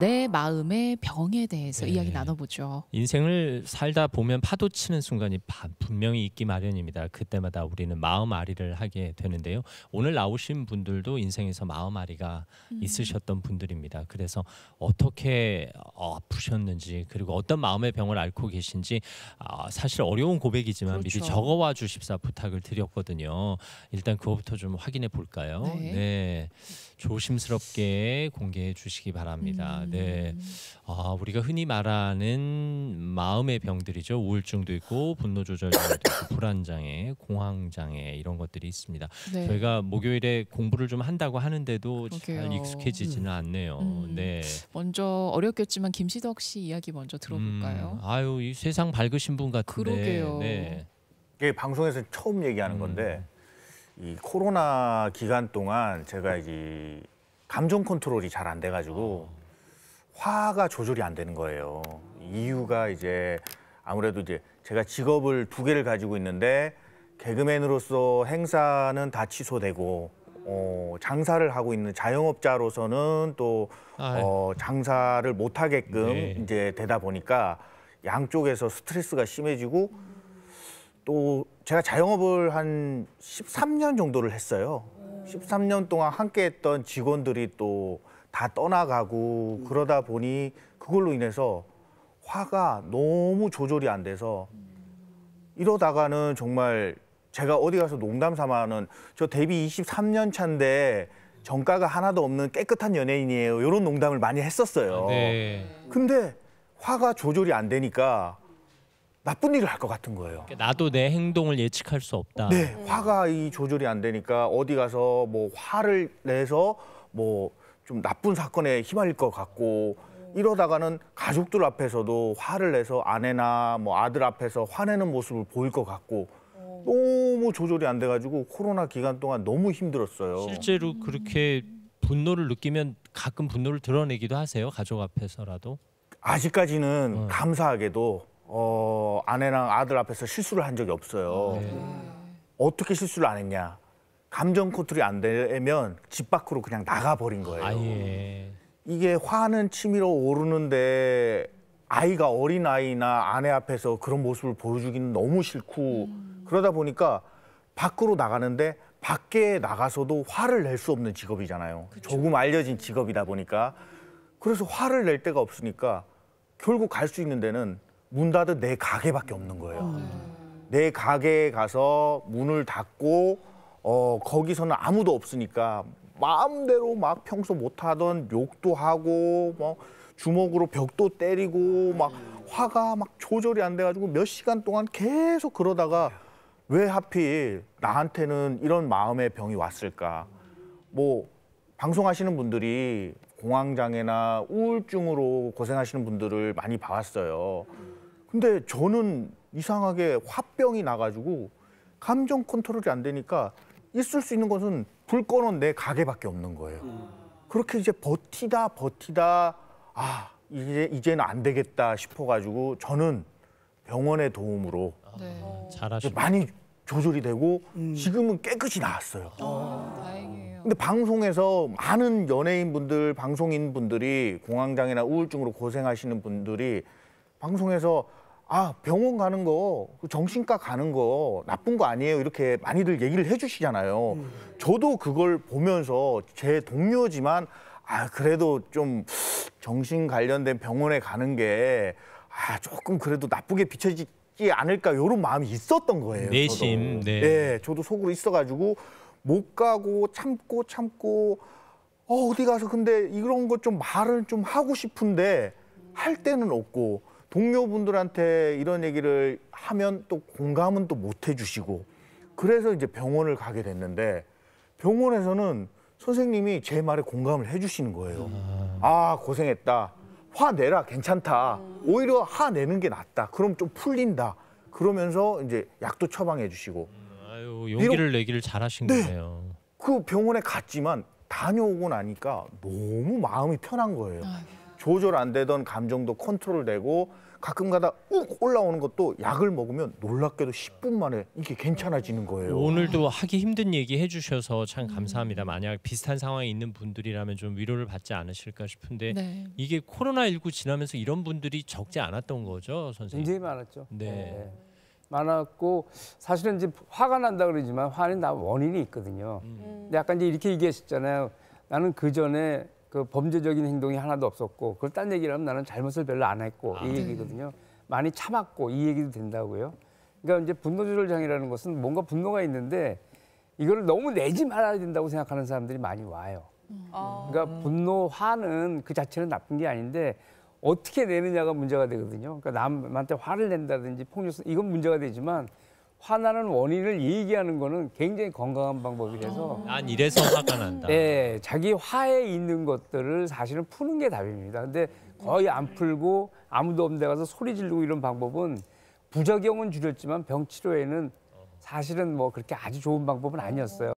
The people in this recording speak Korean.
내 마음의 병에 대해서 네. 이야기 나눠보죠. 인생을 살다 보면 파도 치는 순간이 바, 분명히 있기 마련입니다. 그때마다 우리는 마음아리를 하게 되는데요. 오늘 나오신 분들도 인생에서 마음아리가 음. 있으셨던 분들입니다. 그래서 어떻게 아프셨는지 그리고 어떤 마음의 병을 앓고 계신지 아, 사실 어려운 고백이지만 그렇죠. 미리 적어와 주십사 부탁을 드렸거든요. 일단 그거부터 좀 확인해 볼까요? 네. 네. 조심스럽게 공개해 주시기 바랍니다. 음. 네. 음. 아, 우리가 흔히 말하는 마음의 병들이죠. 우울증도 있고 분노 조절 장애도 있고 불안 장애, 공황 장애 이런 것들이 있습니다. 네. 저희가 목요일에 공부를 좀 한다고 하는데도 그러게요. 잘 익숙해지지는 음. 않네요. 음. 네. 먼저 어렵겠지만 김시덕 씨 이야기 먼저 들어볼까요? 음, 아유, 이 세상 밝으신 분 같은데. 그러게요. 네. 이게 방송에서 처음 얘기하는 음. 건데 이 코로나 기간 동안 제가 이제 감정 컨트롤이 잘 안 돼가지고 아. 화가 조절이 안 되는 거예요. 이유가 이제 아무래도 이제 제가 직업을 두 개를 가지고 있는데 개그맨으로서 행사는 다 취소되고 어, 장사를 하고 있는 자영업자로서는 또 아, 어, 예. 장사를 못 하게끔 네. 이제 되다 보니까 양쪽에서 스트레스가 심해지고 또 제가 자영업을 한 13년 정도를 했어요. 13년 동안 함께 했던 직원들이 또다 떠나가고 음. 그러다 보니 그걸로 인해서 화가 너무 조절이 안 돼서 이러다가는 정말 제가 어디 가서 농담 삼아는 저 데뷔 23년 차인데 정가가 하나도 없는 깨끗한 연예인이에요. 이런 농담을 많이 했었어요. 네. 근데 화가 조절이 안 되니까 나쁜 일을 할 것 같은 거예요. 그러니까 나도 내 행동을 예측할 수 없다. 네, 화가 이 조절이 안 되니까 어디 가서 뭐 화를 내서 뭐좀 나쁜 사건에 휘말릴 것 같고 이러다가는 가족들 앞에서도 화를 내서 아내나 뭐 아들 앞에서 화내는 모습을 보일 것 같고 너무 조절이 안 돼가지고 코로나 기간 동안 너무 힘들었어요. 실제로 그렇게 분노를 느끼면 가끔 분노를 드러내기도 하세요 가족 앞에서라도. 아직까지는 어. 감사하게도 어, 아내랑 아들 앞에서 실수를 한 적이 없어요. 네. 어떻게 실수를 안 했냐? 감정 컨트롤이 안 되면 집 밖으로 그냥 나가버린 거예요. 아, 예. 이게 화는 치밀어 오르는데 아이가 어린 아이나 아내 앞에서 그런 모습을 보여주기는 너무 싫고 음. 그러다 보니까 밖으로 나가는데 밖에 나가서도 화를 낼 수 없는 직업이잖아요. 그쵸. 조금 알려진 직업이다 보니까 그래서 화를 낼 데가 없으니까 결국 갈 수 있는 데는 문 닫은 내 가게밖에 없는 거예요. 음. 내 가게에 가서 문을 닫고 어, 거기서는 아무도 없으니까 마음대로 막 평소 못하던 욕도 하고 뭐 주먹으로 벽도 때리고 막 화가 막 조절이 안 돼가지고 몇 시간 동안 계속 그러다가 왜 하필 나한테는 이런 마음의 병이 왔을까? 뭐 방송하시는 분들이 공황장애나 우울증으로 고생하시는 분들을 많이 봐왔어요. 근데 저는 이상하게 화병이 나가지고 감정 컨트롤이 안 되니까 있을 수 있는 것은 불 꺼놓은 내 가게밖에 없는 거예요. 그렇게 이제 버티다 버티다 아 이제 이제는 안 되겠다 싶어가지고 저는 병원의 도움으로 네. 어, 어. 많이 조절이 되고 음. 지금은 깨끗이 나았어요. 어, 다행이에요. 근데 방송에서 많은 연예인분들, 방송인분들이 공황장애나 우울증으로 고생하시는 분들이 방송에서 아 병원 가는 거 그 정신과 가는 거 나쁜 거 아니에요 이렇게 많이들 얘기를 해주시잖아요 음. 저도 그걸 보면서 제 동료지만 아 그래도 좀 정신 관련된 병원에 가는 게아 조금 그래도 나쁘게 비춰지 지 않을까 이런 마음이 있었던 거예요. 내심. 저도. 네. 네. 저도 속으로 있어가지고 못 가고 참고 참고 어, 어디 가서 근데 이런 거 좀 말을 좀 하고 싶은데 할 때는 없고 동료분들한테 이런 얘기를 하면 또 공감은 또 못 해주시고 그래서 이제 병원을 가게 됐는데 병원에서는 선생님이 제 말에 공감을 해주시는 거예요. 아, 아 고생했다. 화내라 괜찮다. 오히려 화내는 게 낫다. 그럼 좀 풀린다. 그러면서 이제 약도 처방해 주시고. 아유 용기를 내기를 잘하신 네. 거네요. 그 병원에 갔지만 다녀오고 나니까 너무 마음이 편한 거예요. 아유. 네. 조절 안 되던 감정도 컨트롤되고 가끔가다 욱 올라오는 것도 약을 먹으면 놀랍게도 10분 만에 이게 괜찮아지는 거예요. 오늘도 하기 힘든 얘기 해주셔서 참 감사합니다. 만약 비슷한 상황에 있는 분들이라면 좀 위로를 받지 않으실까 싶은데 네. 이게 코로나19 지나면서 이런 분들이 적지 않았던 거죠, 선생님? 굉장히 많았죠. 네. 네. 많았고 사실은 이제 화가 난다 그러지만 화는 나 원인이 있거든요. 음. 근데 약간 이제 이렇게 얘기하셨잖아요. 나는 그 전에 그 범죄적인 행동이 하나도 없었고 그걸 딴 얘기를 하면 나는 잘못을 별로 안 했고 아, 이 네. 얘기거든요. 네. 많이 참았고 이 얘기도 된다고요. 그러니까 이제 분노 조절 장애라는 것은 뭔가 분노가 있는데 이거를 너무 내지 말아야 된다고 생각하는 사람들이 많이 와요. 음. 아. 그러니까 분노, 화는 그 자체는 나쁜 게 아닌데 어떻게 내느냐가 문제가 되거든요. 그러니까 남한테 화를 낸다든지 폭력, 성 이건 문제가 되지만 화나는 원인을 얘기하는 거는 굉장히 건강한 방법이 돼서 아. 난 이래서 화가 난다. 네, 자기 화에 있는 것들을 사실은 푸는 게 답입니다. 근데 거의 안 풀고 아무도 없는 데 가서 소리 지르고 이런 방법은 부작용은 줄였지만 병 치료에는 사실은 뭐 그렇게 아주 좋은 방법은 아니었어요.